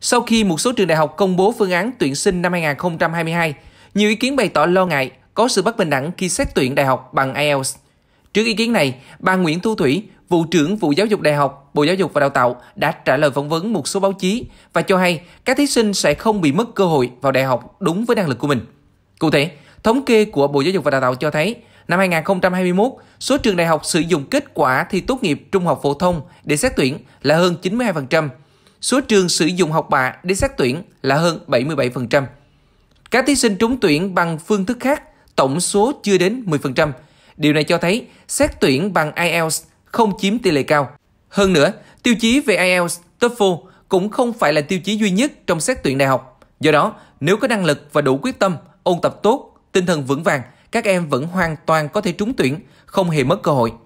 Sau khi một số trường đại học công bố phương án tuyển sinh năm 2022, nhiều ý kiến bày tỏ lo ngại có sự bất bình đẳng khi xét tuyển đại học bằng IELTS. Trước ý kiến này, bà Nguyễn Thu Thủy, vụ trưởng vụ giáo dục đại học, Bộ Giáo dục và Đào tạo đã trả lời phỏng vấn một số báo chí và cho hay các thí sinh sẽ không bị mất cơ hội vào đại học đúng với năng lực của mình. Cụ thể, thống kê của Bộ Giáo dục và Đào tạo cho thấy, năm 2021, số trường đại học sử dụng kết quả thi tốt nghiệp trung học phổ thông để xét tuyển là hơn 92%, số trường sử dụng học bạ để xét tuyển là hơn 77%. Các thí sinh trúng tuyển bằng phương thức khác, tổng số chưa đến 10%. Điều này cho thấy xét tuyển bằng IELTS không chiếm tỷ lệ cao. Hơn nữa, tiêu chí về IELTS, TOEFL cũng không phải là tiêu chí duy nhất trong xét tuyển đại học. Do đó, nếu có năng lực và đủ quyết tâm, ôn tập tốt, tinh thần vững vàng, các em vẫn hoàn toàn có thể trúng tuyển, không hề mất cơ hội.